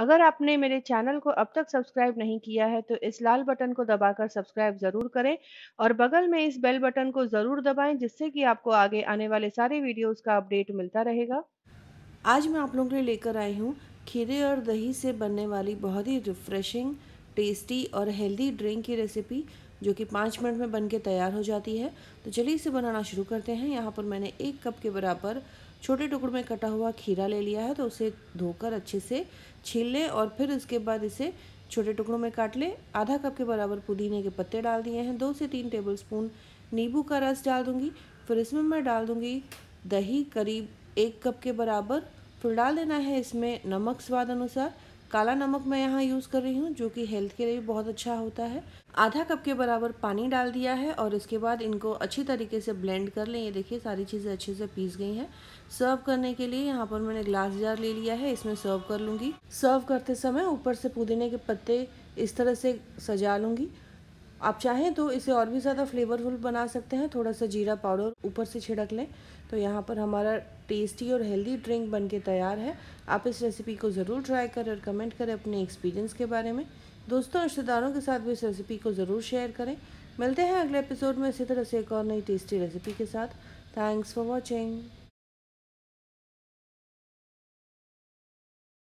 अगर आपने मेरे चैनल को अब तक सब्सक्राइब नहीं किया है तो इस लाल बटन को दबाकर सब्सक्राइब ज़रूर करें और बगल में इस बेल बटन को ज़रूर दबाएं जिससे कि आपको आगे आने वाले सारे वीडियोस का अपडेट मिलता रहेगा आज मैं आप लोगों के लिए लेकर आई हूँ खीरे और दही से बनने वाली बहुत ही रिफ्रेशिंग टेस्टी और हेल्दी ड्रिंक की रेसिपी जो कि पाँच मिनट में बन के तैयार हो जाती है तो चलिए इसे बनाना शुरू करते हैं यहाँ पर मैंने एक कप के बराबर छोटे टुकड़ों में कटा हुआ खीरा ले लिया है तो उसे धोकर अच्छे से छील लें और फिर उसके बाद इसे छोटे टुकड़ों में काट लें आधा कप के बराबर पुदीने के पत्ते डाल दिए हैं दो से तीन टेबल स्पून नींबू का रस डाल दूँगी फिर इसमें मैं डाल दूँगी दही करीब एक कप के बराबर फिर डाल देना है इसमें नमक स्वाद अनुसार काला नमक मैं यहाँ यूज़ कर रही हूँ जो कि हेल्थ के लिए भी बहुत अच्छा होता है आधा कप के बराबर पानी डाल दिया है और इसके बाद इनको अच्छी तरीके से ब्लेंड कर लें ये देखिए सारी चीज़ें अच्छे से पीस गई हैं सर्व करने के लिए यहाँ पर मैंने ग्लास जार ले लिया है इसमें सर्व कर लूँगी सर्व करते समय ऊपर से पुदीने के पत्ते इस तरह से सजा लूँगी आप चाहें तो इसे और भी ज़्यादा फ्लेवरफुल बना सकते हैं थोड़ा सा जीरा पाउडर ऊपर से छिड़क लें तो यहाँ पर हमारा टेस्टी और हेल्दी ड्रिंक बनके तैयार है आप इस रेसिपी को ज़रूर ट्राई करें और कमेंट करें अपने एक्सपीरियंस के बारे में दोस्तों रिश्तेदारों के साथ भी इस रेसिपी को ज़रूर शेयर करें मिलते हैं अगले एपिसोड में इसी तरह से एक और नई टेस्टी रेसिपी के साथ थैंक्स फॉर वॉचिंग